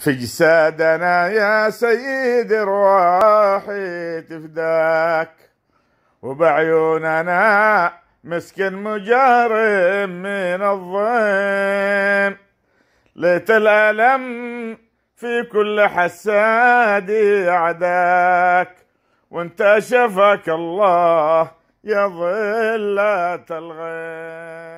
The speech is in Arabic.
في اجسادنا يا سيد الراحي تفداك وبعيوننا مسكن مجارم من الظلم ليت الألم في كل حساد عداك وانت شفاك الله يا ظلة الغيم